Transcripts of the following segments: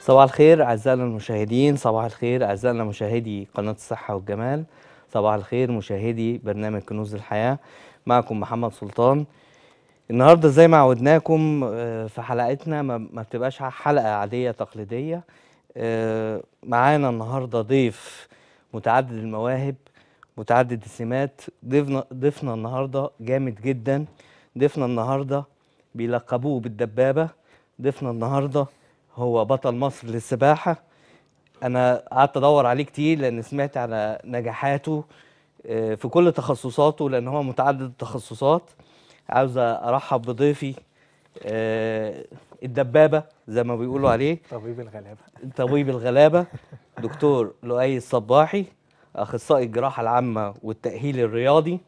صباح الخير أعزائنا المشاهدين صباح الخير أعزائنا مشاهدي قناة الصحة والجمال صباح الخير مشاهدي برنامج كنوز الحياة معكم محمد سلطان النهاردة زي ما عودناكم آه، في حلقتنا ما بتبقاش حلقة عادية تقليدية آه، معانا النهاردة ضيف متعدد المواهب متعدد السمات ضيفنا ضيفنا النهارده جامد جدا ضيفنا النهارده بيلقبوه بالدبابه ضيفنا النهارده هو بطل مصر للسباحة أنا قعدت أدور عليه كتير لأن سمعت على نجاحاته آه، في كل تخصصاته لأن هو متعدد التخصصات عاوز أرحب بضيفي آه، الدبابة زي ما بيقولوا عليه طبيب الغلابة طبيب الغلابة دكتور لؤي الصباحي أخصائي الجراحة العامة والتأهيل الرياضي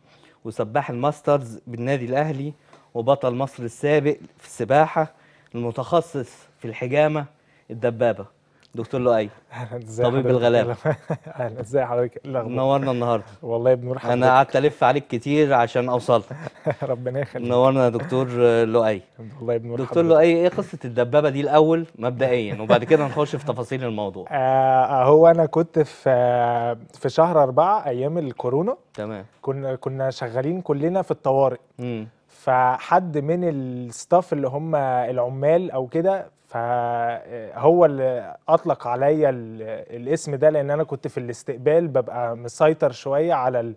وسباح الماسترز بالنادي الأهلي وبطل مصر السابق في السباحة المتخصص في الحجامه الدبابه دكتور لؤي طبيب الغلابه اهلا ازي حضرتك منورنا إيه النهارده والله بنور ابن انا قعدت الف عليك كتير عشان اوصلك ربنا يخليك منورنا يا دكتور لؤي والله يا ابن مرحبا دكتور لؤي ايه قصه الدبابه دي الاول مبدئيا وبعد كده هنخش في تفاصيل الموضوع آه،, آه هو انا كنت في آه، في شهر أربعة ايام الكورونا تمام كنا كنا شغالين كلنا في الطوارئ امم فحد من الستاف اللي هم العمال او كده فهو اللي اطلق عليا الاسم ده لان انا كنت في الاستقبال ببقى مسيطر شويه على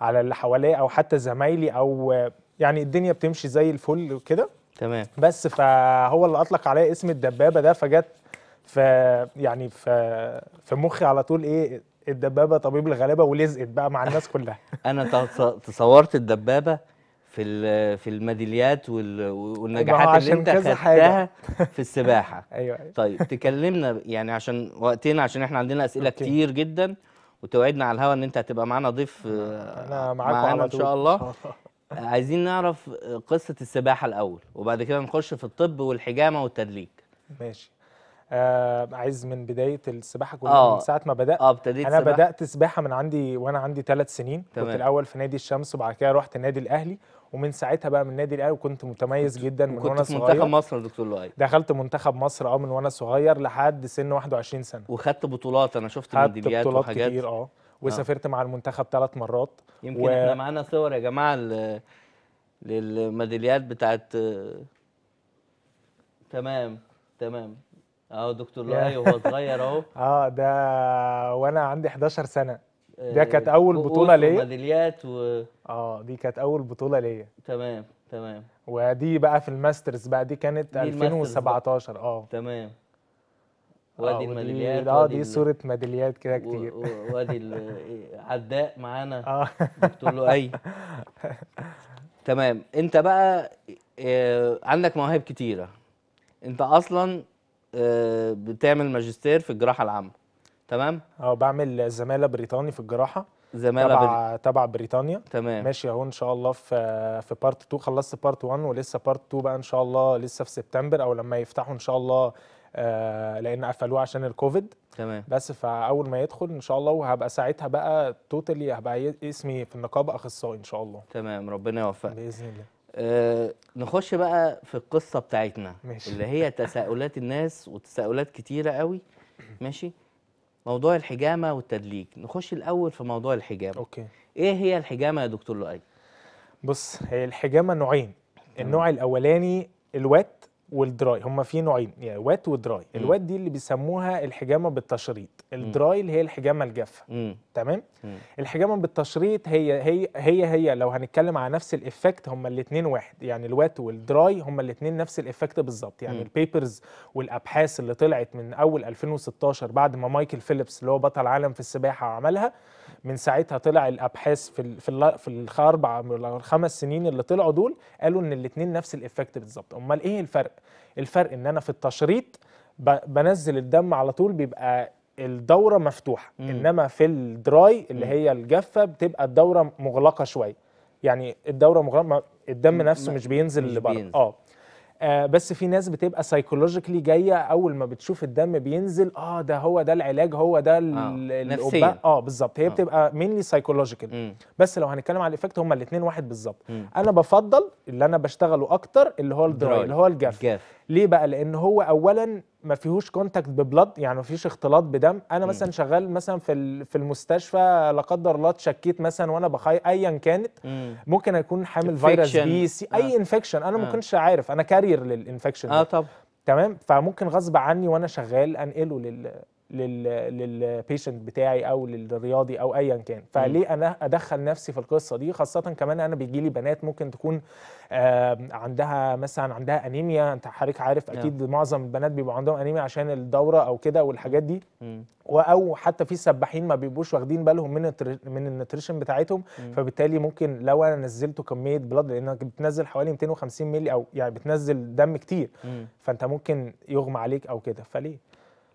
على اللي حواليا او حتى زمايلي او يعني الدنيا بتمشي زي الفل وكده تمام بس فهو اللي اطلق عليا اسم الدبابه ده فجت في يعني في في مخي على طول ايه الدبابه طبيب الغلابه ولزقت بقى مع الناس كلها انا تصورت الدبابه في في الميداليات والنجاحات اللي انت خدتها في السباحه ايوه ايوه طيب تكلمنا يعني عشان وقتنا عشان احنا عندنا اسئله أوكي. كتير جدا وتوعدنا على الهوا ان انت هتبقى معانا ضيف انا معاك معانا ان شاء الله عايزين نعرف قصه السباحه الاول وبعد كده نخش في الطب والحجامه والتدليك ماشي آه عايز من بدايه السباحه كلها آه من ساعه ما بدات اه ابتديت انا سباحة. بدات سباحه من عندي وانا عندي ثلاث سنين تمام. كنت الاول في نادي الشمس وبعد كده رحت النادي الاهلي ومن ساعتها بقى من النادي الاهلي وكنت متميز جدا من وانا صغير كنت في منتخب مصر يا دكتور لؤي دخلت منتخب مصر اه من وانا صغير لحد سن 21 سنه وخدت بطولات انا شفت منديبيات بطولات وحاجات كتير اه, آه. وسافرت آه. مع المنتخب ثلاث مرات يمكن و... احنا معانا صور يا جماعه للميداليات بتاعت تمام تمام اهو دكتور لؤي وهو صغير اهو اه ده وانا عندي 11 سنه ده كانت آه، اول بطوله ليا ميداليات و اه دي كانت اول بطوله ليا تمام تمام ودي بقى في الماسترز بقى دي كانت دي 2017 اه تمام آه، وادي آه الميداليات اه دي صوره ميداليات كده كتير وادي العداء معانا اه بتقول له اي تمام انت بقى آه، عندك مواهب كتيره انت اصلا بتعمل ماجستير في الجراحه العامه تمام اه بعمل زماله بريطاني في الجراحه زماله تبع بال... تبع بريطانيا تمام ماشي اهو ان شاء الله في في بارت 2 خلصت بارت 1 ولسه بارت 2 بقى ان شاء الله لسه في سبتمبر او لما يفتحوا ان شاء الله آه، لان قفلوه عشان الكوفيد تمام بس فاول ما يدخل ان شاء الله وهبقى ساعتها بقى توتالي هبقى اسمي في النقابه اخصائي ان شاء الله تمام ربنا يوفقك باذن الله أه نخش بقى في القصه بتاعتنا ماشي. اللي هي تساؤلات الناس وتساؤلات كتيره قوي ماشي موضوع الحجامه والتدليك نخش الاول في موضوع الحجامه اوكي ايه هي الحجامه يا دكتور لؤي بص هي الحجامه نوعين النوع الاولاني الوات والدراي هما في نوعين يعني وات ودراي الوات دي اللي بيسموها الحجامه بالتشريط الدراي اللي هي الحجامه الجافه تمام الحجامه بالتشريط هي هي هي هي لو هنتكلم على نفس الايفكت هما الاثنين واحد يعني الوات والدراي هما الاثنين نفس الايفكت بالظبط يعني البيبرز والابحاث اللي طلعت من اول 2016 بعد ما مايكل فيليبس اللي هو بطل عالم في السباحه عملها من ساعتها طلع الابحاث في الـ في, ال في الاربع الخمس سنين اللي طلعوا دول قالوا ان الاثنين نفس الايفكت بالظبط امال ايه الفرق الفرق ان انا في التشريط بنزل الدم على طول بيبقى الدوره مفتوحه مم. انما في الدراي اللي مم. هي الجافه بتبقى الدوره مغلقه شويه يعني الدوره مغلقه الدم نفسه مش بينزل لبره اه آه، بس في ناس بتبقى سايكولوجيكلي جايه اول ما بتشوف الدم بينزل اه ده هو ده العلاج هو ده القبه آه،, اه بالظبط هي آه. بتبقى مينلي سايكولوجيكال بس لو هنتكلم على الايفكت هما الاثنين واحد بالظبط انا بفضل اللي انا بشتغله اكتر اللي هو الدراي اللي هو الجاف. الجاف ليه بقى لان هو اولا ما فيهوش كونتاكت ببلد يعني ما فيش اختلاط بدم انا مم. مثلا شغال مثلا في في المستشفى لا قدر الله اتشكيت مثلا وانا بخي ايا كانت مم. ممكن اكون حامل فيروس بي سي آه. اي انفكشن انا آه. ما كنتش عارف انا كارير للانفكشن اه طب تمام فممكن غصب عني وانا شغال انقله لل للبيشنت بتاعي او للرياضي او ايا كان فليه انا ادخل نفسي في القصه دي خاصه كمان انا بيجي لي بنات ممكن تكون عندها مثلا عندها انيميا انت حضرتك عارف نعم. اكيد yeah. معظم البنات بيبقى عندهم انيميا عشان الدوره او كده والحاجات دي او حتى في سباحين ما بيبقوش واخدين بالهم من من النتريشن بتاعتهم فبالتالي ممكن لو انا نزلت كميه بلاد لانك بتنزل حوالي 250 مللي او يعني بتنزل دم كتير فانت ممكن يغمى عليك او كده فليه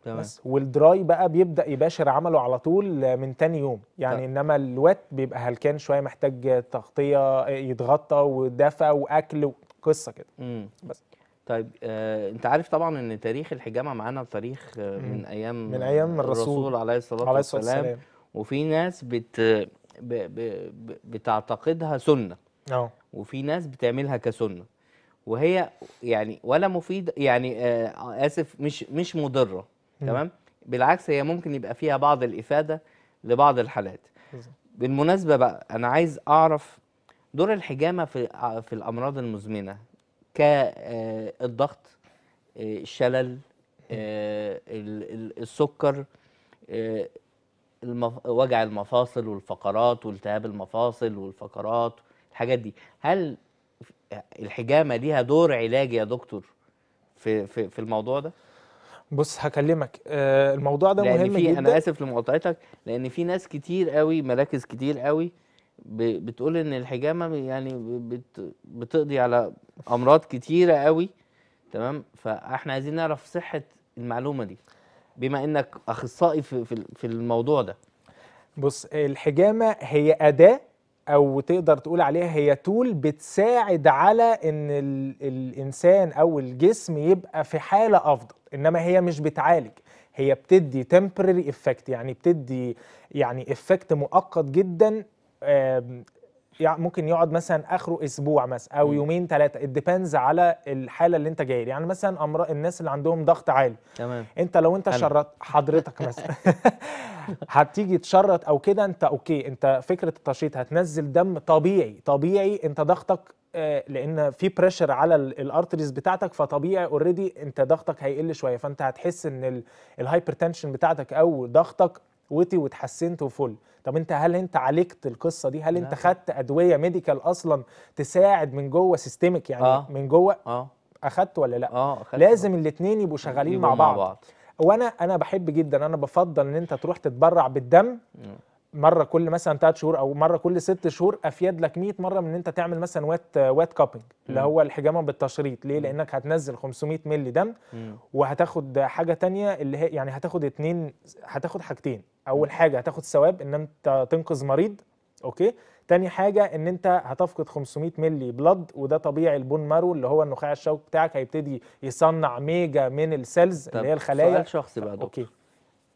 تمام. بس والدراي بقى بيبدا يباشر عمله على طول من تاني يوم يعني تمام. طيب. انما الوات بيبقى هلكان شويه محتاج تغطيه يتغطى ودفى واكل وقصه كده مم. بس طيب آه، انت عارف طبعا ان تاريخ الحجامه معانا تاريخ آه، من ايام من ايام الرسول, الرسول عليه الصلاه عليه الصلاة والسلام. وفي ناس بت ب... ب... بتعتقدها سنه اه وفي ناس بتعملها كسنه وهي يعني ولا مفيد يعني آه اسف مش مش مضره تمام بالعكس هي ممكن يبقى فيها بعض الافاده لبعض الحالات بالمناسبه بقى انا عايز اعرف دور الحجامه في في الامراض المزمنه كالضغط آه، آه، الشلل آه، السكر وجع المفاصل والفقرات والتهاب المفاصل والفقرات الحاجات دي هل الحجامه ليها دور علاجي يا دكتور في في في الموضوع ده بص هكلمك آه الموضوع ده لأن مهم في جدا انا اسف لمقاطعتك لان في ناس كتير قوي مراكز كتير قوي بتقول ان الحجامه يعني بت بتقضي على امراض كتيره قوي تمام فاحنا عايزين نعرف صحه المعلومه دي بما انك اخصائي في في الموضوع ده بص الحجامه هي اداه او تقدر تقول عليها هي تول بتساعد على ان الانسان او الجسم يبقى في حاله افضل انما هي مش بتعالج هي بتدي temporary effect يعني بتدي يعني effect مؤقت جدا ممكن يقعد مثلا اخره اسبوع مثلا او م. يومين ثلاثه الديبندز على الحاله اللي انت جاي يعني مثلا امراض الناس اللي عندهم ضغط عالي تمام انت لو انت شرط حضرتك مثلا هتيجي تشرط او كده انت اوكي انت فكره التشريط هتنزل دم طبيعي طبيعي انت ضغطك آه، لان في بريشر على الارتريز بتاعتك فطبيعي اوريدي انت ضغطك هيقل شويه فانت هتحس ان الهايبرتنشن بتاعتك او ضغطك وطي وتحسنت وفل طب انت هل انت عالجت القصه دي هل انت خدت ادويه ميديكال اصلا تساعد من جوه سيستمك يعني آه. من جوه آه. اخدت ولا لا آه أخدت لازم الاثنين يبقوا شغالين مع بعض. مع بعض وانا انا بحب جدا انا بفضل ان انت تروح تتبرع بالدم م. مره كل مثلا ثلاث شهور او مره كل ست شهور افيد لك 100 مره من ان انت تعمل مثلا وات وات كابنج اللي هو الحجامه بالتشريط ليه لانك هتنزل 500 مللي دم وهتاخد حاجه تانية اللي هي يعني هتاخد اتنين هتاخد حاجتين اول حاجه هتاخد ثواب ان انت تنقذ مريض اوكي تاني حاجه ان انت هتفقد 500 مللي بلد وده طبيعي البون مارو اللي هو النخاع الشوكي بتاعك هيبتدي يصنع ميجا من السيلز اللي هي الخلايا سؤال شخصي بقى دكتور. اوكي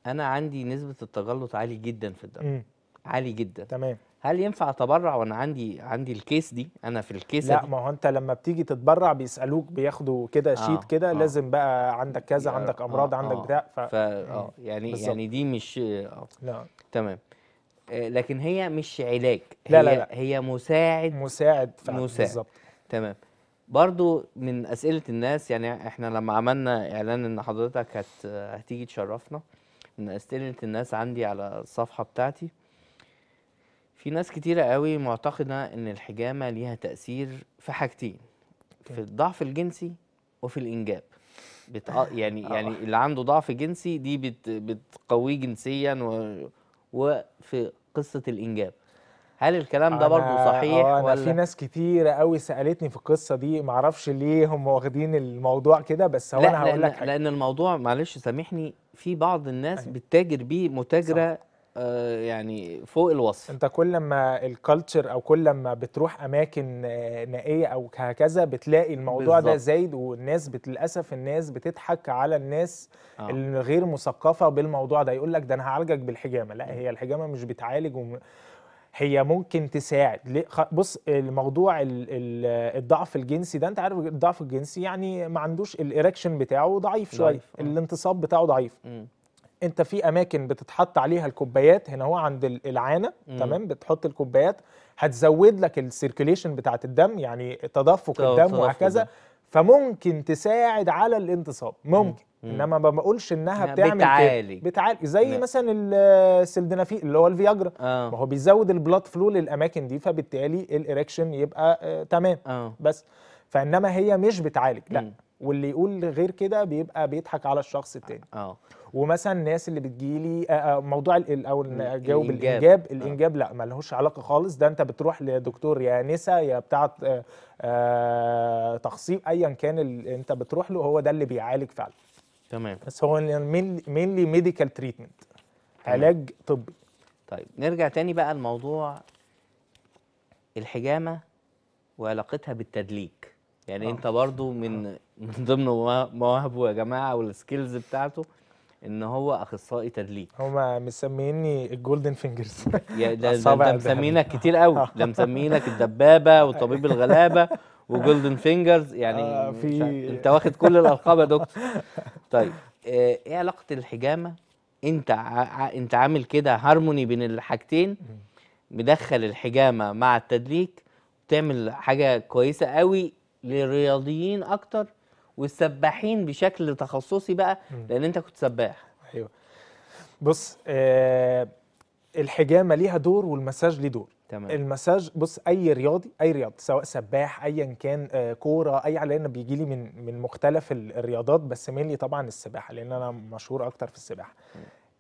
انا عندي نسبه التجلط عالي جدا في الدم عالي جدا تمام هل ينفع اتبرع وانا عندي عندي الكيس دي انا في الكيس لا دي؟ ما هو انت لما بتيجي تتبرع بيسالوك بياخدوا كده آه شيت كده آه لازم بقى عندك كذا عندك امراض آه عندك آه، آه. بتاع ف... ف... آه يعني بالزبط. يعني دي مش آه لا تمام آه، لكن هي مش علاج هي لا لا لا. هي مساعد مساعد مساعد بالظبط تمام برضو من اسئله الناس يعني احنا لما عملنا اعلان ان حضرتك هت... هتيجي تشرفنا من اسئله الناس عندي على الصفحه بتاعتي في ناس كتيرة قوي معتقدة إن الحجامة ليها تأثير في حاجتين في الضعف الجنسي وفي الإنجاب بتق... يعني آه. يعني اللي عنده ضعف جنسي دي بت... بتقويه جنسيا و... وفي قصة الإنجاب هل الكلام ده برضه صحيح آه، أنا ولا في ناس كتيره قوي سالتني في القصه دي معرفش ليه هم واخدين الموضوع كده بس هو لا انا هقول لك لأن, لان الموضوع معلش سامحني في بعض الناس أيوه. بتتاجر بيه متاجره آه، يعني فوق الوصف انت كل ما الكالتشر او كل ما بتروح اماكن آه، نائيه او هكذا بتلاقي الموضوع بالزبط. ده زايد والناس للاسف الناس بتضحك على الناس آه. الغير مثقفه بالموضوع ده يقول لك ده انا هعالجك بالحجامه لا هي الحجامه مش بتعالج وم... هي ممكن تساعد بص الموضوع الضعف الجنسي ده انت عارف الضعف الجنسي يعني ما عندوش الايركشن بتاعه ضعيف شويه آه. الانتصاب بتاعه ضعيف م. انت في اماكن بتتحط عليها الكوبايات هنا هو عند العانه مم. تمام بتحط الكوبايات هتزود لك السيركيليشن بتاعه الدم يعني تدفق الدم وهكذا فممكن تساعد على الانتصاب ممكن مم. انما ما بقولش انها بتعمل بتعالي كده. بتعالي زي مم. مثلا السلدنافيل اللي هو الفياجرا آه. ما هو بيزود البلاد فلو للاماكن دي فبالتالي الاريكشن يبقى آه تمام آه. بس فانما هي مش بتعالج لا مم. واللي يقول غير كده بيبقى بيضحك على الشخص التاني اه ومثلا الناس اللي بتجيلي آه، آه، موضوع او اجاوب الانجاب الانجاب, آه. الإنجاب لا ملهوش علاقه خالص ده انت بتروح لدكتور يا نسا يا بتاع تخصيب ايا كان اللي انت بتروح له هو ده اللي بيعالج فعلا تمام بس هو مينلي ميديكال تريتمنت علاج طبي طيب نرجع تاني بقى لموضوع الحجامه وعلاقتها بالتدليك يعني أوه. انت برضو من من ضمن مواهبه يا جماعه والسكيلز بتاعته ان هو اخصائي تدليك هما مسميني الجولدن فينجرز ده, ده مسمينك كتير قوي ده مسمينك الدبابه وطبيب الغلابه وجولدن فينجرز يعني آه، في... انت واخد كل الالقاب يا دكتور طيب آه، ايه علاقه الحجامه انت ع... انت عامل كده هارموني بين الحاجتين مدخل الحجامه مع التدليك تعمل حاجه كويسه قوي للرياضيين اكتر والسباحين بشكل تخصصي بقى لان انت كنت سباح ايوه بص آه الحجامه ليها دور والمساج ليه دور تمام المساج بص اي رياضي اي رياضي سواء سباح ايا كان آه كوره اي لان بيجي لي من من مختلف الرياضات بس مينلي طبعا السباحه لان انا مشهور اكتر في السباحه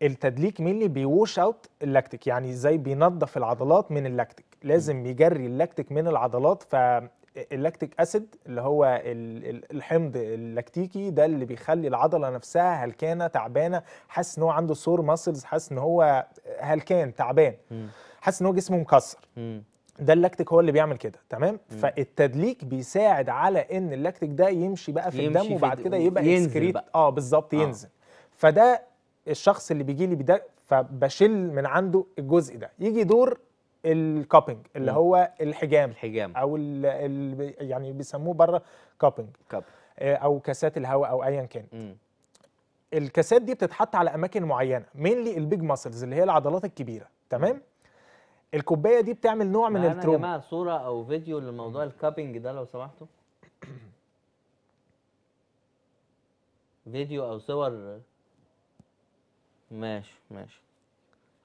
التدليك مينلي بيوش اوت اللاكتيك يعني ازاي بينظف العضلات من اللاكتيك لازم يجري اللاكتيك من العضلات ف اللاكتيك اسيد اللي هو الحمض اللاكتيكي ده اللي بيخلي العضله نفسها هلكانه تعبانه حاسس ان هو عنده سور ماسلز حاسس ان هو هلكان تعبان حاسس ان هو جسمه مكسر ده اللاكتيك هو اللي بيعمل كده تمام مم. فالتدليك بيساعد على ان اللاكتيك ده يمشي بقى في الدم وبعد كده يبقى ينزل اه بالظبط آه. ينزل فده الشخص اللي بيجي لي بده فبشيل من عنده الجزء ده يجي دور الكابنج اللي هو الحجام الحجام او ال يعني بيسموه بره كابنج آه، كاب او كاسات الهواء او ايا كان الكاسات دي بتتحط على اماكن معينه مينلي البيج ماسلز اللي هي العضلات الكبيره تمام الكوبايه دي بتعمل نوع من التروما يا جماعه صوره او فيديو لموضوع الكابنج ده لو سمحتوا فيديو او صور ماشي ماشي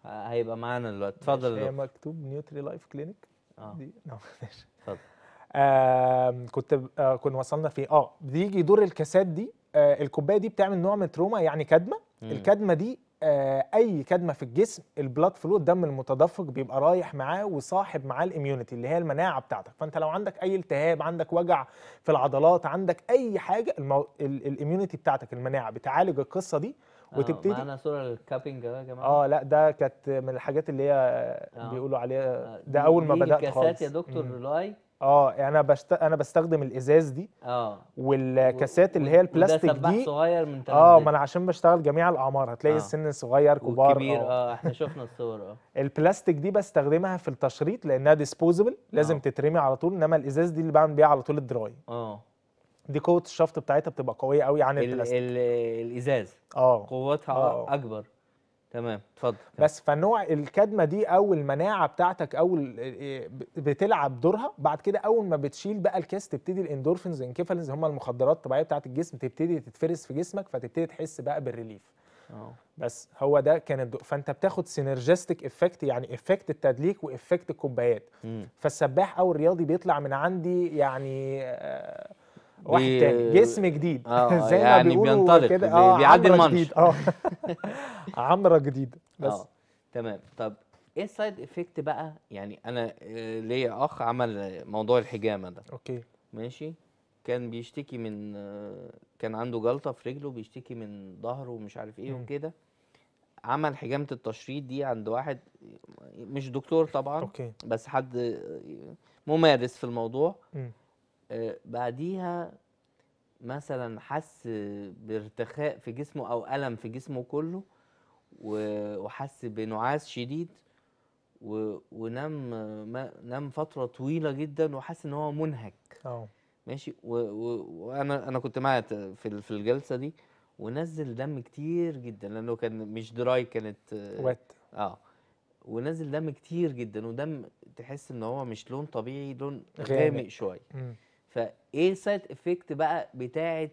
هيبقى معانا دلوقتي اتفضل هي مكتوب نيوتري لايف كلينيك اه دي نعم اتفضل كنت آه، كنا وصلنا في اه بيجي دور الكاسات دي آه الكوبايه دي بتعمل نوع من تروما يعني كدمه الكدمه دي آه اي كدمه في الجسم البلاد فلو الدم المتدفق بيبقى رايح معاه وصاحب معاه الاميونيتي اللي هي المناعه بتاعتك فانت لو عندك اي التهاب عندك وجع في العضلات عندك اي حاجه الاميونتي الاميونيتي بتاعتك المناعه بتعالج القصه دي آه، وتبتدي معانا صوره الكابنج يا جماعه اه لا ده كانت من الحاجات اللي هي آه. بيقولوا عليها آه، ده اول ما بدات خالص الكاسات يا دكتور لاي اه يعني انا بشت... انا بستخدم الازاز دي اه والكاسات اللي هي البلاستيك دي صغير من اه ما انا عشان بشتغل جميع الاعمار هتلاقي آه. السن صغير كبار كبير آه. اه احنا شفنا الصور اه البلاستيك دي بستخدمها في التشريط لانها ديسبوزبل لازم آه. تترمي على طول انما الازاز دي اللي بعمل بيها على طول الدراي اه دي قوه الشفط بتاعتها بتبقى قويه قوي عن البلاستيك الازاز اه قوتها آه. اكبر تمام اتفضل بس فنوع الكدمه دي او المناعه بتاعتك او آه، آه، بتلعب دورها بعد كده اول ما بتشيل بقى الكاس تبتدي الاندورفينز انكفالينز هم المخدرات الطبيعيه بتاعت الجسم تبتدي تتفرز في جسمك فتبتدي تحس بقى بالريليف أوه. بس هو ده كان الدور فانت بتاخد سينرجستيك افكت يعني افكت التدليك وافكت الكوبايات فالسباح او الرياضي بيطلع من عندي يعني آه واحد تاني جسم جديد آه, آه، زي ما يعني بينطلق كده اه بيعدي المنش اه عمره جديده بس آه. تمام طب ايه السايد افكت بقى يعني انا آه، ليا اخ عمل موضوع الحجامه ده اوكي ماشي كان بيشتكي من آه، كان عنده جلطه في رجله بيشتكي من ظهره ومش عارف ايه وكده عمل حجامه التشريط دي عند واحد مش دكتور طبعا أوكي. بس حد ممارس في الموضوع م. بعديها مثلا حس بارتخاء في جسمه او الم في جسمه كله وحس بنعاس شديد ونام نام فتره طويله جدا وحس ان هو منهك اه ماشي وانا انا كنت معاه في في الجلسه دي ونزل دم كتير جدا لانه كان مش دراي كانت وات اه ونزل دم كتير جدا ودم تحس ان هو مش لون طبيعي لون غامق شويه فايه السايد افكت بقى بتاعه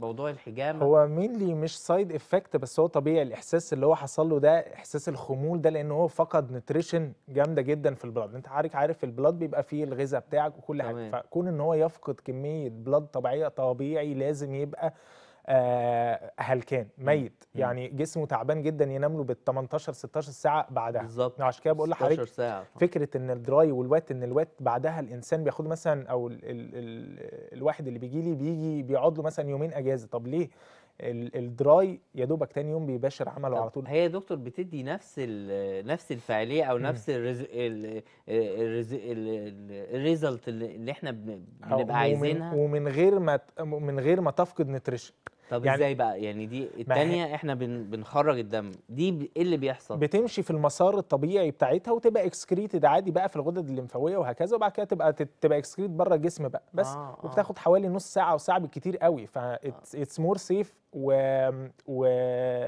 موضوع الحجامه هو مينلي مش سايد افكت بس هو طبيعي الاحساس اللي هو حصل له ده احساس الخمول ده لان هو فقد نوتريشن جامده جدا في البلاد انت عارف عارف البلاد بيبقى فيه الغذاء بتاعك وكل حاجه فكون ان هو يفقد كميه بلاد طبيعيه طبيعي لازم يبقى آه، هلكان ميت مم. يعني جسمه تعبان جدا ينام له بال 18 16 ساعه بعدها بالظبط عشان كده بقول لحضرتك فكره ان الدراي والوات ان الوات بعدها الانسان بياخد مثلا او الـ الـ الـ الواحد اللي بيجي لي بيجي بيقعد له مثلا يومين اجازه طب ليه الدراي يا دوبك تاني يوم بيباشر عمله على طول هي يا دكتور بتدي نفس نفس الفعاليه او نفس آه، الريزلت اللي احنا بنبقى عايزينها ومن غير ما من غير ما تفقد نتريشن طب يعني ازاي بقى يعني دي الثانيه احنا بن بنخرج الدم دي ايه اللي بيحصل بتمشي في المسار الطبيعي بتاعتها وتبقى اكسكريتد عادي بقى في الغدد الليمفاويه وهكذا وبعد كده تبقى تبقى اكسكريت بره الجسم بقى بس آه،, آه وبتاخد حوالي نص ساعه او ساعه بالكتير قوي ف اتس مور سيف و... و...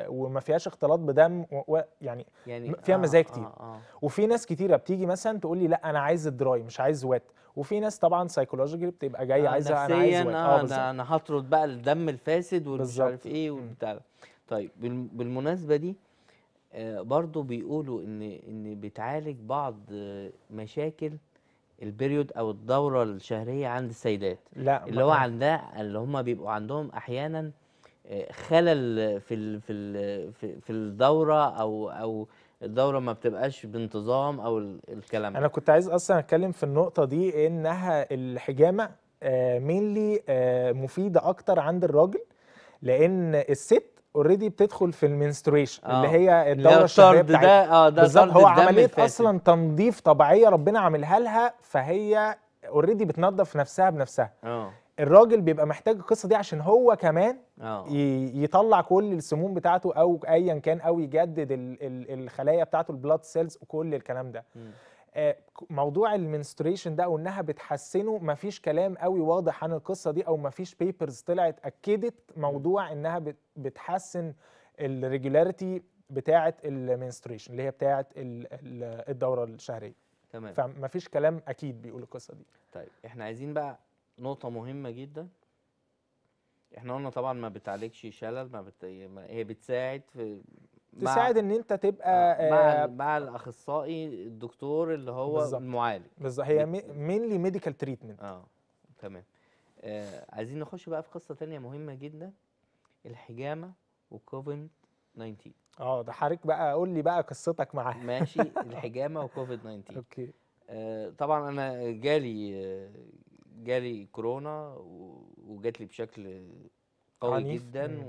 وما فيهاش اختلاط بدم و... و... يعني, يعني فيها آه مزايا كتير آه آه. وفي ناس كتيره بتيجي مثلا تقول لي لا انا عايز الدراي مش عايز وات وفي ناس طبعا سايكولوجيكالي بتبقى جايه آه عايزه انا عايز اه, آه، ده انا هطرد بقى الدم الفاسد ومش عارف ايه وبتاع طيب بالمناسبه دي آه، برضو بيقولوا ان ان بتعالج بعض مشاكل البريود او الدوره الشهريه عند السيدات لا اللي هو عندها اللي هم بيبقوا عندهم احيانا آه، خلل في في في الدوره او او الدوره ما بتبقاش بانتظام او الكلام انا كنت عايز اصلا اتكلم في النقطه دي انها الحجامه مينلي آه، آه، مفيده اكتر عند الراجل لان الست اوريدي بتدخل في المنستريشن آه. اللي هي الدوره الشهريه بتاعتها ده اه ده بالظبط هو عمليه اصلا تنظيف طبيعيه ربنا عاملها لها فهي اوريدي بتنظف نفسها بنفسها آه. الراجل بيبقى محتاج القصه دي عشان هو كمان أوه. يطلع كل السموم بتاعته او ايا كان او يجدد الخلايا بتاعته البلاد سيلز وكل الكلام ده آه، موضوع المنستريشن ده وانها بتحسنه مفيش كلام قوي واضح عن القصه دي او مفيش بيبرز طلعت اكدت موضوع انها بتحسن الريجولاريتي بتاعه المنستريشن اللي هي بتاعه الدوره الشهريه تمام فمفيش كلام اكيد بيقول القصه دي طيب احنا عايزين بقى نقطة مهمة جدا احنا قلنا طبعا ما بتعالجش شلل ما بت... ما هي بتساعد في تساعد ان انت تبقى آه، مع آه مع الاخصائي الدكتور اللي هو بالزبط. المعالج بالظبط هي مينلي ميديكال تريتمنت اه تمام آه عايزين نخش بقى في قصه تانية مهمه جدا الحجامه وكوفيد 19 اه ده حضرتك بقى قول لي بقى قصتك معاها ماشي الحجامه وكوفيد 19 اوكي آه طبعا انا جالي آه، جالي كورونا وجات لي بشكل قوي عنيف. جدا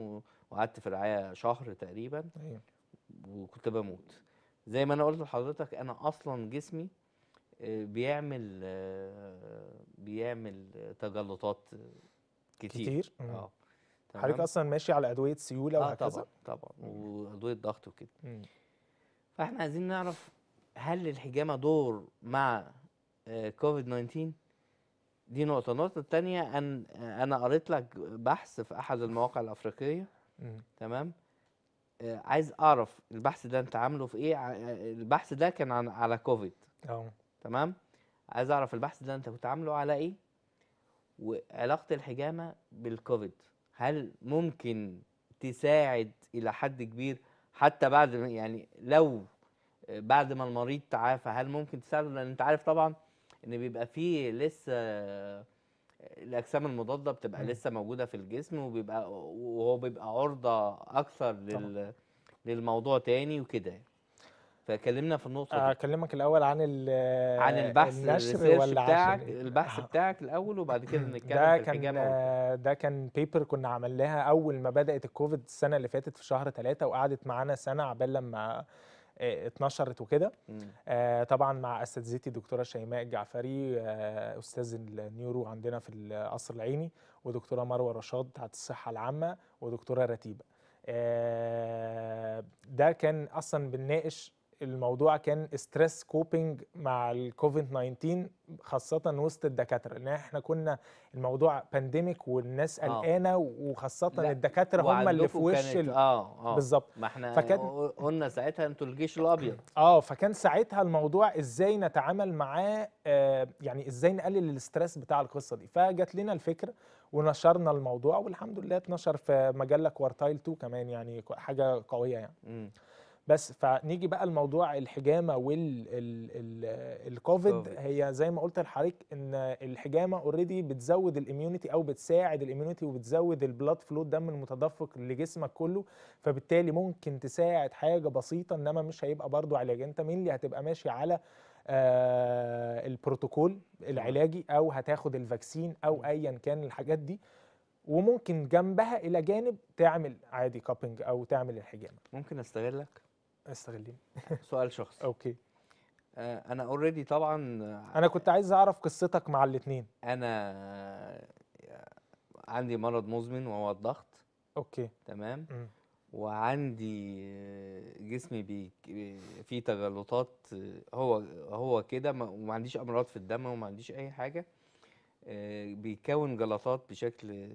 وقعدت في الرعايه شهر تقريبا أيوه. وكنت بموت زي ما انا قلت لحضرتك انا اصلا جسمي آه، بيعمل آه، بيعمل تجلطات كتير, كتير. اه حضرتك اصلا ماشي على ادويه سيوله آه وهكذا طبعا طبعا وادويه ضغط وكده فاحنا عايزين نعرف هل الحجامه دور مع آه، كوفيد 19 دي نقطة النقطة التانية أن أنا قريت لك بحث في أحد المواقع الأفريقية تمام آه، عايز أعرف البحث ده أنت عامله في إيه آه، البحث ده كان عن على كوفيد أوه. تمام عايز أعرف البحث ده أنت كنت عامله على إيه وعلاقة الحجامة بالكوفيد هل ممكن تساعد إلى حد كبير حتى بعد يعني لو آه، بعد ما المريض تعافى هل ممكن تساعده لأن أنت عارف طبعا ان بيبقى فيه لسه الاجسام المضاده بتبقى م. لسه موجوده في الجسم وبيبقى وهو بيبقى عرضه اكثر لل طبعا. للموضوع تاني وكده يعني. فكلمنا في النقطه دي اكلمك الاول عن عن البحث النشر ولا بتاعك البحث بتاعك الاول وبعد كده نتكلم ده في كان ده كان بيبر كنا عملناها اول ما بدات الكوفيد السنه اللي فاتت في شهر ثلاثة وقعدت معانا سنه عبال لما آه، اتنشرت وكده آه، طبعا مع اساتذتي الدكتوره شيماء الجعفري آه، استاذ النيورو عندنا في القصر العيني ودكتوره مروه رشاد بتاعت الصحه العامه ودكتوره رتيبه ده كان اصلا بنناقش الموضوع كان ستريس كوبينج مع الكوفيد 19 خاصه وسط الدكاتره لان احنا كنا الموضوع بانديميك والناس آه. قلقانه وخاصه لا. الدكاتره هم اللي في وش ال... اه اه بالظبط ما احنا فكان... قلنا ساعتها انتوا الجيش الابيض اه فكان ساعتها الموضوع ازاي نتعامل معاه آه يعني ازاي نقلل الاسترس بتاع القصه دي فجت لنا الفكره ونشرنا الموضوع والحمد لله اتنشر في مجله كوارتايل 2 كمان يعني حاجه قويه يعني م. بس فنيجي بقى لموضوع الحجامه والكوفيد هي زي ما قلت لحضرتك ان الحجامه اوريدي بتزود الاميونيتي او بتساعد الاميونيتي وبتزود البلاد فلو الدم المتدفق لجسمك كله فبالتالي ممكن تساعد حاجه بسيطه انما مش هيبقى برضه علاج انت مين اللي هتبقى ماشي على آه البروتوكول العلاجي او هتاخد الفاكسين او ايا كان الحاجات دي وممكن جنبها الى جانب تعمل عادي كابنج او تعمل الحجامه ممكن استغلك استغلني سؤال شخصي اوكي آه، انا اوريدي طبعا آه، انا كنت عايز اعرف قصتك مع الاثنين انا آه، عندي مرض مزمن وهو الضغط اوكي تمام م. وعندي جسمي بي فيه تجلطات هو هو كده وما عنديش امراض في الدم وما عنديش اي حاجه بيكون جلطات بشكل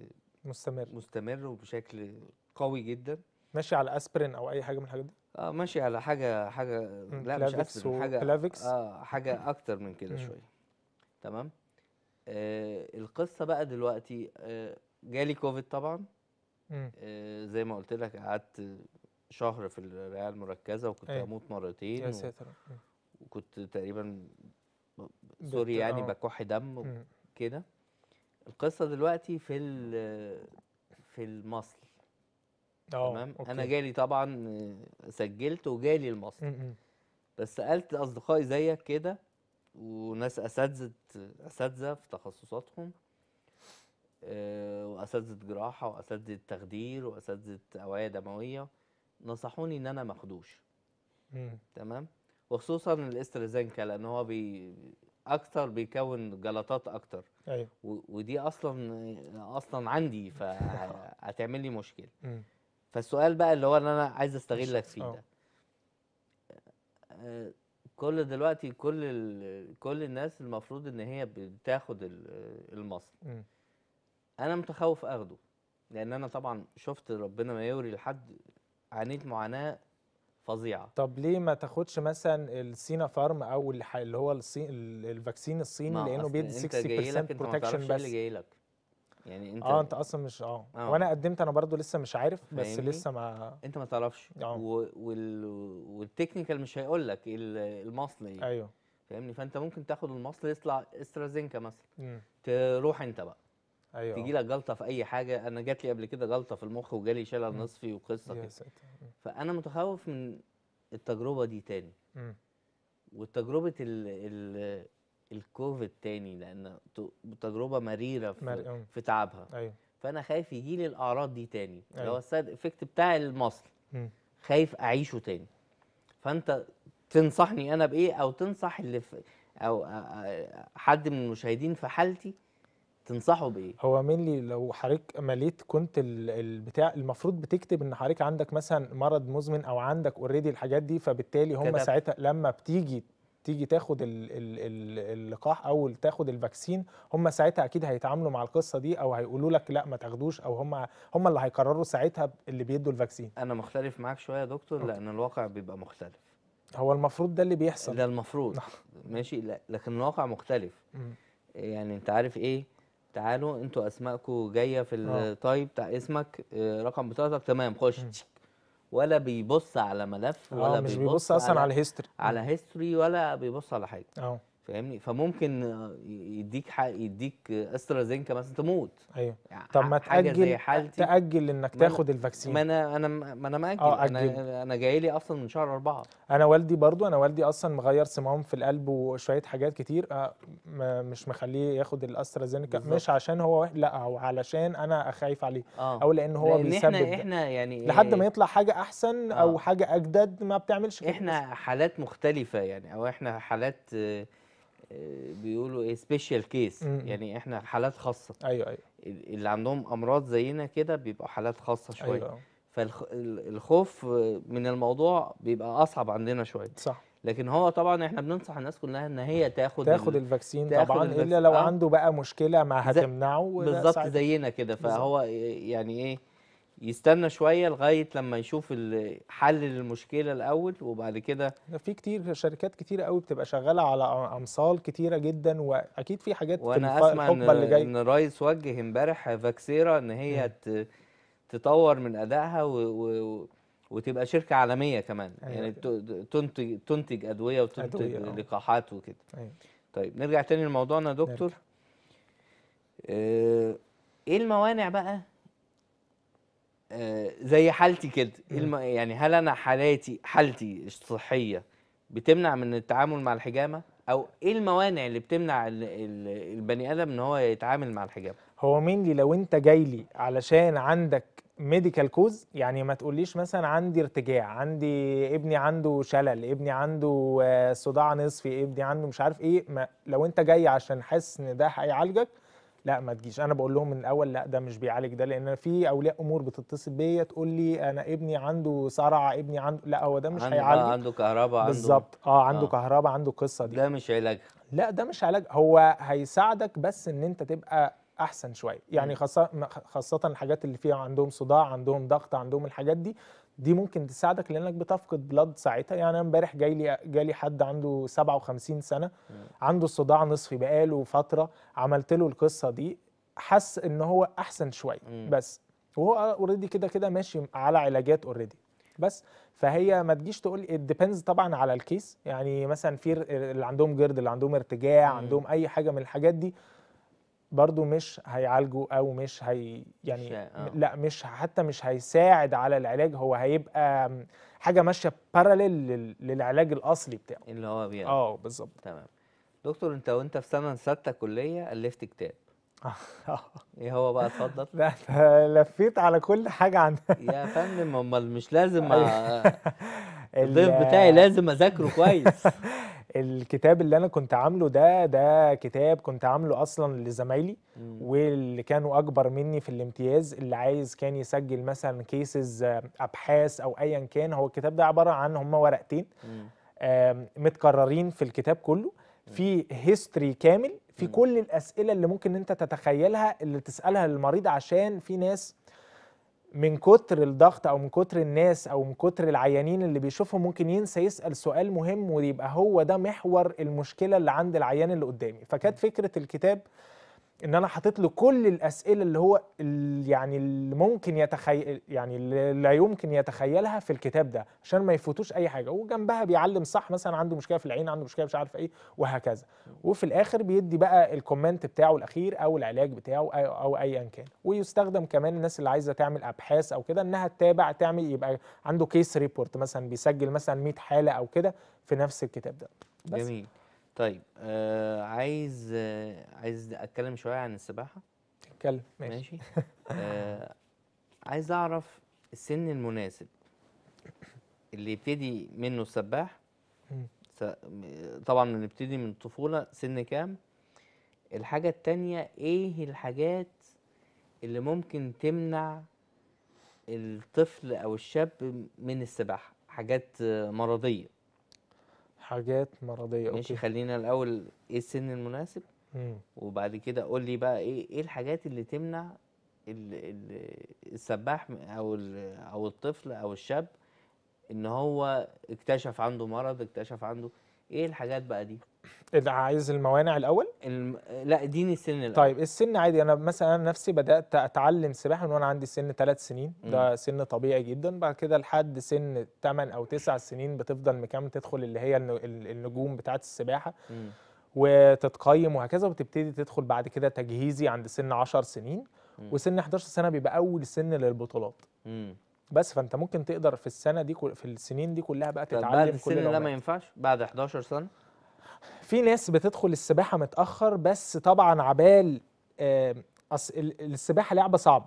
مستمر مستمر وبشكل قوي جدا ماشي على اسبرين او اي حاجه من الحاجات دي آه ماشي على حاجه حاجه لا مش اسبرين حاجه اه حاجه اكتر من كده شويه تمام آه القصه بقى دلوقتي آه جالي كوفيد طبعا آه زي ما قلت لك قعدت شهر في الرعايه المركزه وكنت أموت أيوه. هموت مرتين يا ساتر و... وكنت تقريبا سوري يعني آه. بكح دم وكده القصه دلوقتي في في المصل آه، تمام أوكي. انا جالي طبعا آه، سجلت وجالي المصنع بس سالت اصدقائي زيك كده وناس اساتذه اساتذه في تخصصاتهم آه، واساتذه جراحه واساتذه تخدير واساتذه اوعيه دمويه نصحوني ان انا ما اخدوش تمام وخصوصا الاسترازينكا لان هو بي اكتر بيكون جلطات اكتر ايوه ودي اصلا اصلا عندي فهتعمل لي مشكله فالسؤال بقى اللي هو اللي انا عايز استغلك فيه آه. ده كل دلوقتي كل كل الناس المفروض ان هي بتاخد المصل م. انا متخوف اخده لان انا طبعا شفت ربنا ما يوري لحد عانيت معاناه فظيعه طب ليه ما تاخدش مثلا السينا فارم او اللي هو الصين الفاكسين الصيني لانه بيدي 60% بروتكشن بس اللي جاي لك يعني انت اه انت اصلا مش اه, اه وانا قدمت انا برضو لسه مش عارف بس لسه ما انت ما تعرفش اه. و... وال... والتكنيكال مش هيقول لك المصل يعني ايوه فاهمني فانت ممكن تاخد المصل يطلع استرازينكا مثلا مم. تروح انت بقى ايوه تيجي لك جلطه في اي حاجه انا جات لي قبل كده جلطه في المخ وجالي شلل نصفي وقصه كده فانا متخوف من التجربه دي تاني وتجربه ال... ال... الكوفيد تاني لان تجربه مريره في, مر... في تعبها أيوه. فانا خايف يجي لي الاعراض دي تاني أيوه. اللي هو السايد افكت بتاع المصل م. خايف اعيشه تاني فانت تنصحني انا بايه او تنصح اللي في او حد من المشاهدين في حالتي تنصحه بايه هو مينلي لو حضرتك مليت كنت البتاع المفروض بتكتب ان حضرتك عندك مثلا مرض مزمن او عندك اوريدي الحاجات دي فبالتالي هم ساعتها لما بتيجي تيجي تاخد اللقاح او تاخد الفاكسين هم ساعتها اكيد هيتعاملوا مع القصه دي او هيقولوا لك لا ما تاخدوش او هم هم اللي هيقرروا ساعتها اللي بيدوا الفاكسين انا مختلف معاك شويه يا دكتور لان الواقع بيبقى مختلف هو المفروض ده اللي بيحصل ده المفروض نعم. ماشي لا لكن الواقع مختلف يعني انت عارف ايه تعالوا انتوا اسمائكم جايه في الطيب آه. بتاع اسمك آه، رقم بطاقتك تمام خش ولا بيبص على ملف آه، ولا مش بيبص, بيبص اصلا على, على هيستوري على هيستوري ولا بيبص على حاجه اه فاهمني فممكن يديك حق يديك استرازينكا مثلا تموت ايوه يعني طب ما تاجل زي تاجل انك تاخد الفاكسين ما انا انا ما انا ماجل آه أجل. انا انا جاي لي اصلا من شهر أربعة انا والدي برضو انا والدي اصلا مغير صمام في القلب وشويه حاجات كتير آه مش مخليه ياخد الاسترازينكا مش عشان هو لا هو علشان انا خايف عليه آه. او لان هو لأن بيسبب احنا احنا يعني لحد ما إيه؟ يطلع حاجه احسن آه. او حاجه اجدد ما بتعملش احنا حالات مختلفه يعني او احنا حالات آه بيقولوا ايه سبيشال كيس يعني احنا حالات خاصه ايوه ايوه اللي عندهم امراض زينا كده بيبقوا حالات خاصه شويه أيوة. فالخوف من الموضوع بيبقى اصعب عندنا شويه صح لكن هو طبعا احنا بننصح الناس كلها ان هي تاخد تاخد الفاكسين طبعا الفاكسين. الا لو آه. عنده بقى مشكله ما هتمنعه بالظبط زينا كده فهو يعني ايه يستنى شويه لغايه لما يشوف حل للمشكله الاول وبعد كده في كتير شركات كتيره قوي بتبقى شغاله على امصال كتيره جدا واكيد في حاجات وانا في اسمع إن, اللي ان وجه امبارح فاكسيرا ان هي م. تطور من ادائها و... و... وتبقى شركه عالميه كمان أيوة. يعني تنتج تنتج ادويه وتنتج أدوية. أه. لقاحات وكده أيوة. طيب نرجع تاني لموضوعنا يا دكتور نرجع. آه، ايه الموانع بقى آه، زي حالتي كده إيه يعني هل انا حالاتي حالتي الصحيه بتمنع من التعامل مع الحجامه او ايه الموانع اللي بتمنع البني ادم ان هو يتعامل مع الحجامه هو مين لو انت جاي لي علشان عندك ميديكال كوز يعني ما تقوليش مثلا عندي ارتجاع عندي ابني عنده شلل ابني عنده آه، صداع نصفي ابني عنده مش عارف ايه ما لو انت جاي عشان حاسس ان ده هيعالجك لا ما تجيش انا بقول لهم من الاول لا ده مش بيعالج ده لان في اولياء امور بتتصل بيا تقول لي انا ابني عنده صرع ابني عنده لا هو ده مش عنده هيعالج عنده كهرباء عنده بالظبط اه عنده آه. كهرباء عنده القصه دي ده مش علاج لا ده مش علاج هو هيساعدك بس ان انت تبقى احسن شويه يعني خاصه خاصه الحاجات اللي فيها عندهم صداع عندهم ضغط عندهم الحاجات دي دي ممكن تساعدك لانك بتفقد بلد ساعتها يعني انا امبارح جاي لي جالي حد عنده 57 سنه عنده صداع نصفي بقاله فتره عملت له القصه دي حس ان هو احسن شويه بس وهو اوريدي كده كده ماشي على علاجات اوريدي بس فهي ما تجيش تقول ديبندز طبعا على الكيس يعني مثلا في اللي عندهم جرد اللي عندهم ارتجاع عندهم اي حاجه من الحاجات دي برضو مش هيعالجه او مش هي يعني آه. لا مش حتى مش هيساعد على العلاج هو هيبقى حاجه ماشيه باراليل للعلاج الاصلي بتاعه اللي هو بيعمل اه بالظبط تمام دكتور انت وانت في سنه سته كليه الفت كتاب آه. ايه هو بقى اتفضل لا لفيت على كل حاجه عندها يا فندم امال مش لازم أيوه. الضيف بتاعي لازم اذاكره كويس الكتاب اللي انا كنت عامله ده ده كتاب كنت عامله اصلا لزمايلي واللي كانوا اكبر مني في الامتياز اللي عايز كان يسجل مثلا كيسز آه، ابحاث او ايا كان هو الكتاب ده عباره عن هم ورقتين متكررين في الكتاب كله في هيستوري كامل في كل الاسئله اللي ممكن انت تتخيلها اللي تسالها للمريض عشان في ناس من كتر الضغط او من كتر الناس او من كتر العيانين اللي بيشوفهم ممكن ينسى يسال سؤال مهم ويبقى هو ده محور المشكله اللي عند العيان اللي قدامي فكانت فكره الكتاب ان انا حاطط له كل الاسئله اللي هو اللي يعني اللي ممكن يتخيل يعني اللي لا يمكن يتخيلها في الكتاب ده عشان ما يفوتوش اي حاجه وجنبها بيعلم صح مثلا عنده مشكله في العين عنده مشكله مش عارف ايه وهكذا وفي الاخر بيدي بقى الكومنت بتاعه الاخير او العلاج بتاعه او ايا كان ويستخدم كمان الناس اللي عايزه تعمل ابحاث او كده انها تتابع تعمل يبقى عنده كيس ريبورت مثلا بيسجل مثلا 100 حاله او كده في نفس الكتاب ده بس. جميل طيب آه عايز آه عايز اتكلم شويه عن السباحه اتكلم ماشي, ماشي. آه عايز اعرف السن المناسب اللي يبتدي منه السباح طبعا بنبتدي من الطفوله سن كام الحاجه التانية ايه الحاجات اللي ممكن تمنع الطفل او الشاب من السباحه حاجات مرضيه حاجات مرضيه ماشي خلينا الاول ايه السن المناسب مم. وبعد كده قول لي بقى ايه ايه الحاجات اللي تمنع الـ الـ السباح او او الطفل او الشاب ان هو اكتشف عنده مرض اكتشف عنده ايه الحاجات بقى دي عايز الموانع الاول الم... لا اديني السن الاول طيب السن عادي انا مثلا انا نفسي بدات اتعلم سباحه من وانا عندي سن 3 سنين ده سن طبيعي جدا بعد كده لحد سن 8 او 9 سنين بتفضل مكمل تدخل اللي هي النجوم بتاعه السباحه م. وتتقيم وهكذا وبتبتدي تدخل بعد كده تجهيزي عند سن 10 سنين م. وسن 11 سنه بيبقى اول سن للبطولات بس فانت ممكن تقدر في السنه دي كل في السنين دي كلها بقى تتعلم بعد السن كل ده ما ينفعش بعد 11 سنه في ناس بتدخل السباحه متاخر بس طبعا عبال آه أص... السباحه لعبه صعبه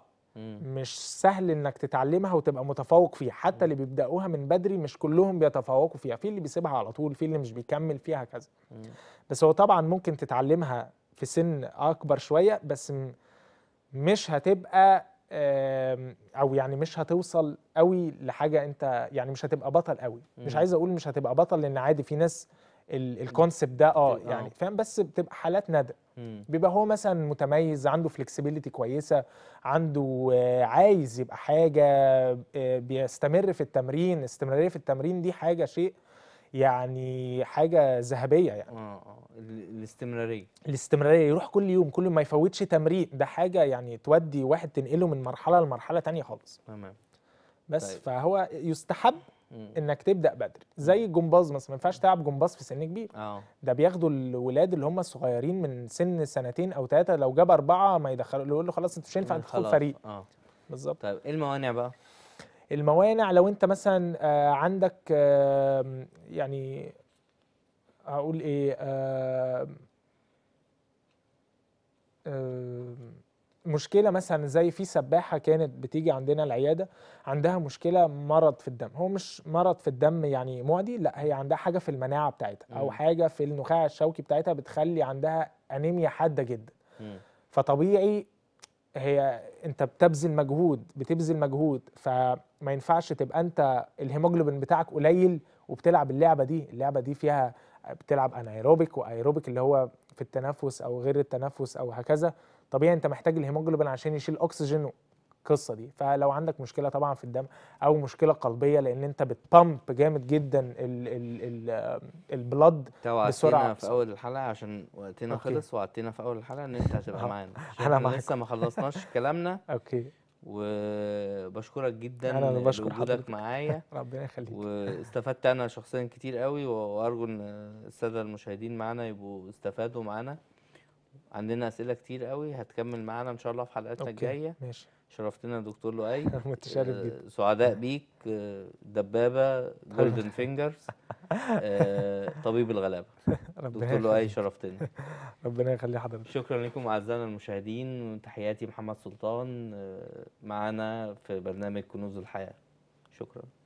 مش سهل انك تتعلمها وتبقى متفوق فيها حتى اللي بيبداوها من بدري مش كلهم بيتفوقوا فيها في اللي بيسيبها على طول في اللي مش بيكمل فيها كذا بس هو طبعا ممكن تتعلمها في سن اكبر شويه بس مش هتبقى او يعني مش هتوصل قوي لحاجه انت يعني مش هتبقى بطل قوي مش عايز اقول مش هتبقى بطل لان عادي في ناس الكونسبت ده اه يعني آه. فاهم بس بتبقى حالات نادره بيبقى هو مثلا متميز عنده فلكسبيليتي كويسه عنده آه، عايز يبقى حاجه آه، بيستمر في التمرين استمراريه في التمرين دي حاجه شيء يعني حاجه ذهبيه يعني اه, آه، الاستمراريه الاستمراريه يروح كل يوم كل ما يفوتش تمرين ده حاجه يعني تودي واحد تنقله من مرحله لمرحله تانية خالص تمام بس طيب. فهو يستحب انك تبدا بدري زي الجمباز مثلا ما ينفعش تلعب جمباز في سن كبير أوه. ده بياخدوا الولاد اللي هم الصغيرين من سن سنتين او ثلاثه لو جاب اربعه ما يدخلوا يقول له خلاص انت مش هينفع تدخل فريق اه بالظبط طيب ايه الموانع بقى الموانع لو انت مثلا آه، عندك يعني هقول ايه مشكلة مثلا زي في سباحة كانت بتيجي عندنا العيادة عندها مشكلة مرض في الدم هو مش مرض في الدم يعني معدي لا هي عندها حاجة في المناعة بتاعتها أو حاجة في النخاع الشوكي بتاعتها بتخلي عندها أنيميا حادة جدا فطبيعي هي انت بتبذل مجهود بتبذل مجهود فما ينفعش تبقى انت الهيموجلوبين بتاعك قليل وبتلعب اللعبه دي اللعبه دي فيها بتلعب انايروبيك وايروبيك اللي هو في التنفس او غير التنفس او هكذا طبيعي انت محتاج الهيموجلوبين عشان يشيل اكسجين القصه دي فلو عندك مشكله طبعا في الدم او مشكله قلبيه لان انت بتبمب جامد جدا البلد بسرعه في اول الحلقه عشان وقتنا أوكي. خلص وقتنا في اول الحلقه ان انت هتبقى أه، معانا انا لسه ما خلصناش كلامنا اوكي وبشكرك جدا انا بشكر حضرتك معايا ربنا يخليك واستفدت انا شخصيا كتير قوي وارجو ان الساده المشاهدين معانا يبقوا استفادوا معانا عندنا اسئله كتير قوي هتكمل معانا ان شاء الله في حلقاتنا الجايه ماشي شرفتنا يا دكتور لؤي متشرف جدا آه، سعداء بيك آه، دبابه جولدن فينجرز آه، طبيب الغلابه دكتور لؤي شرفتنا ربنا يخلي حضرتك شكرا لكم اعزائنا المشاهدين تحياتي محمد سلطان معانا في برنامج كنوز الحياه شكرا